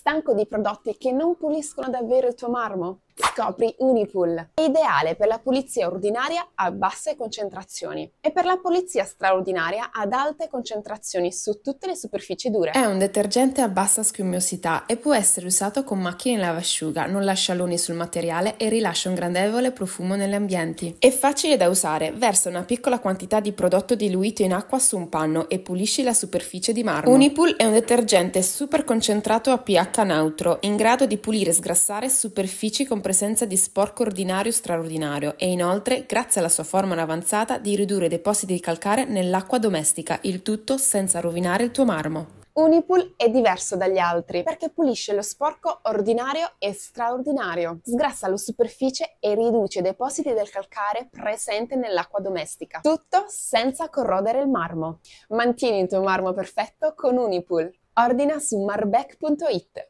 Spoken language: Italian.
stanco di prodotti che non puliscono davvero il tuo marmo? Scopri Unipool. È ideale per la pulizia ordinaria a basse concentrazioni e per la pulizia straordinaria ad alte concentrazioni su tutte le superfici dure. È un detergente a bassa schiumosità e può essere usato con macchine in lavasciuga, non lascia loni sul materiale e rilascia un grandevole profumo negli ambienti. È facile da usare, versa una piccola quantità di prodotto diluito in acqua su un panno e pulisci la superficie di marmo. Unipool è un detergente super concentrato a pH neutro, in grado di pulire e sgrassare superfici comprese presenza di sporco ordinario straordinario e inoltre, grazie alla sua formula avanzata, di ridurre i depositi di calcare nell'acqua domestica, il tutto senza rovinare il tuo marmo. Unipool è diverso dagli altri perché pulisce lo sporco ordinario e straordinario, sgrassa la superficie e riduce i depositi del calcare presente nell'acqua domestica. Tutto senza corrodere il marmo. Mantieni il tuo marmo perfetto con Unipool. Ordina su marbec.it.